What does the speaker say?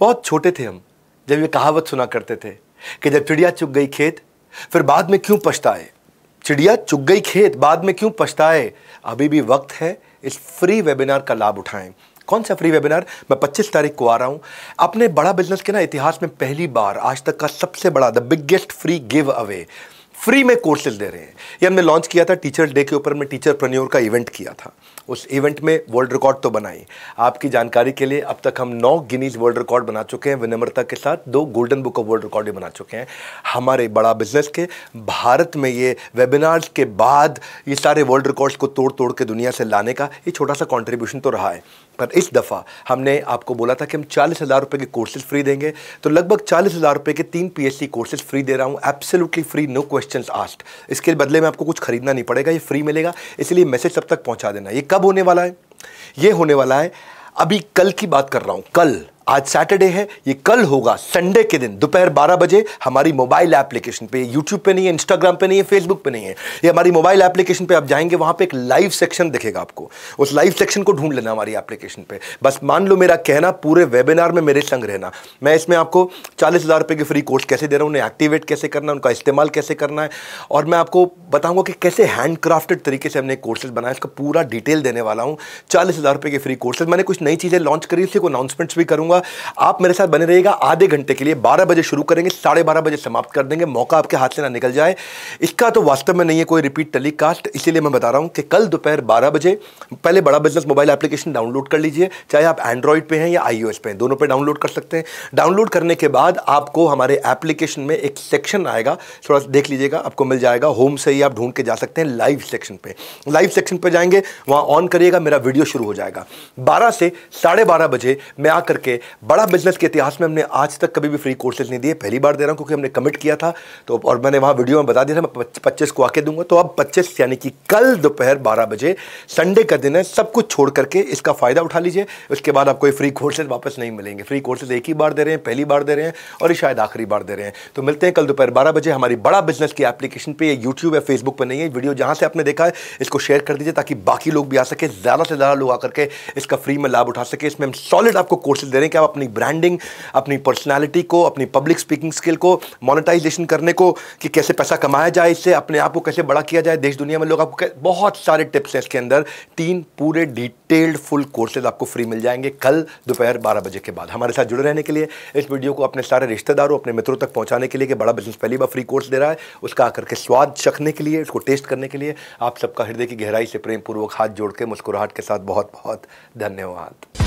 बहुत छोटे थे हम जब ये कहावत सुना करते थे कि जब चिड़िया चुग गई खेत फिर बाद में क्यों पछताए चिड़िया चुग गई खेत बाद में क्यों पछताए अभी भी वक्त है इस फ्री वेबिनार का लाभ उठाएं कौन सा फ्री वेबिनार मैं 25 तारीख को आ रहा हूँ अपने बड़ा बिजनेस के ना इतिहास में पहली बार आज तक का सबसे बड़ा the biggest free give away free में कोर्सेज दे रहे हैं ये हमने लॉन्च किया था टीचर डे के ऊपर मैं टीचर प्रन्योर का इवेंट किया था उस इवेंट में वर्ल्ड रिकॉर्ड तो बनाई आपकी जानकारी के लिए अब तक हम नौ गिनीज वर्ल्ड रिकॉर्ड बना चुके हैं विनम्रता के साथ दो golden book of world record भी बना चुके हैं हमारे बड़ा बिजनेस के भारत में ये वेबिनार्स के बाद ये सारे वर्ल्ड रिकॉर्ड्स को तोड़ तोड़ के दुनिया से लाने का ये छोटा सा कॉन्ट्रीब्यूशन तो रहा है पर इस दफ़ा हमने आपको बोला था कि हम चालीस हज़ार रुपये के कोर्सेज फ्री देंगे तो लगभग चालीस हज़ार रुपये के तीन सी कोर्सेज फ्री दे रहा हूँ absolutely free no question question asked इसके बदले में आपको कुछ खरीदना नहीं पड़ेगा ये फ्री मिलेगा इसलिए मैसेज सब तक पहुंचा देना ये कब होने वाला है ये होने वाला है अभी कल की बात कर रहा हूँ कल आज सैटरडे है ये कल होगा संडे के दिन दोपहर बारह बजे हमारी मोबाइल एप्लीकेशन पे यूट्यूब पे नहीं है इंस्टाग्राम पे नहीं है फेसबुक पे नहीं है ये हमारी मोबाइल एप्लीकेशन पे आप जाएंगे वहां पे एक लाइव सेक्शन दिखेगा आपको उस लाइव सेक्शन को ढूंढ लेना हमारी एप्लीकेशन पे बस मान लो मेरा कहना पूरे वेबिनार में मेरे संग रहना मैं इसमें आपको चालीस हज़ार रुपये के फ्री कोर्स कैसे दे रहा हूँ उन्हें एक्टिवेट कैसे करना है उनका इस्तेमाल कैसे करना है और मैं आपको बताऊँगा कि कैसे हैंडक्राफ्टेड तरीके से हमने कोर्सेज बनाया इसका पूरा डिटेल देने वाला हूँ चालीस हज़ार रुपये के फ्री कोर्सेज मैंने कुछ नई चीज़ें लॉन्च करी उसी को अनाउंसमेंट्स भी करूँगा होगा आप मेरे साथ बने रहिएगा आधे घंटे के लिए बारह बजे शुरू करेंगे साढ़े बारह बजे समाप्त कर देंगे मौका आपके हाथ से ना निकल जाए इसका तो वास्तव में नहीं है कोई रिपीट टेलीकास्ट इसीलिए मैं बता रहा हूँ कि कल दोपहर बारह बजे पहले बड़ा बिजनेस मोबाइल एप्लीकेशन डाउनलोड कर लीजिए चाहे आप एंड्रॉइड पे हैं या आई पे हैं दोनों पर डाउनलोड कर सकते हैं डाउनलोड करने के बाद आपको हमारे एप्लीकेशन में एक सेक्शन आएगा थोड़ा देख लीजिएगा आपको मिल जाएगा होम से ही आप ढूंढ के जा सकते हैं लाइव सेक्शन पे लाइव सेक्शन पे जाएंगे वहाँ ऑन करिएगा मेरा वीडियो शुरू हो जाएगा बारह से साढ़े बारह बजे मैं आकर के बड़ा बिजनेस के इतिहास में हमने आज तक कभी भी फ्री कोर्सेज नहीं दिए पहली बार दे रहा हूँ क्योंकि हमने कमिट किया था तो और मैंने वहाँ वीडियो में बता दिया था मैं पच्चीस को आके दूंगा तो अब पच्चीस यानी कि कल दोपहर बारह बजे संडे का दिन है सब कुछ छोड़ करके इसका फ़ायदा उठा लीजिए उसके बाद आपको ये फ्री कोर्सेज वापस नहीं मिलेंगे फ्री कोर्सेज एक ही बार दे रहे हैं पहली बार दे रहे हैं और ये शायद आखिरी बार दे रहे हैं तो मिलते हैं कल दोपहर बारह बजे हमारी बड़ा बिजनेस की एप्लीकेशन पर यूट्यूब या फेसबुक पर नहीं है वीडियो जहाँ से आपने देखा है इसको शेयर कर दीजिए ताकि बाकी लोग भी आ सके ज़्यादा से ज़्यादा लोग आकर के इसका फ्री में लाभ उठा सके इसमें हम सॉलिड आपको कोर्सेज दे रहे हैं कि आप अपनी ब्रांडिंग अपनी पर्सनैलिटी को अपनी पब्लिक स्पीकिंग स्किल को मोनिटाइजेशन करने को कि कैसे पैसा कमाया जाए इससे अपने आप को कैसे बड़ा किया जाए देश दुनिया में लोग आपको बहुत सारे टिप्स हैं इसके अंदर तीन पूरे डिटेल्ड फुल कोर्सेज आपको फ्री मिल जाएंगे कल दोपहर बारह बजे के बाद हमारे साथ जुड़े रहने के लिए इस वीडियो को अपने सारे रिश्तेदारों अपने मित्रों तक पहुंचाने के लिए कि बड़ा बिजनेस पहली बार फ्री कोर्स दे रहा है उसका आकर के स्वाद चखने के लिए उसको टेस्ट करने के लिए आप सबका हृदय की गहराई से प्रेमपूर्वक हाथ जोड़ के मुस्कुराहट के साथ बहुत बहुत धन्यवाद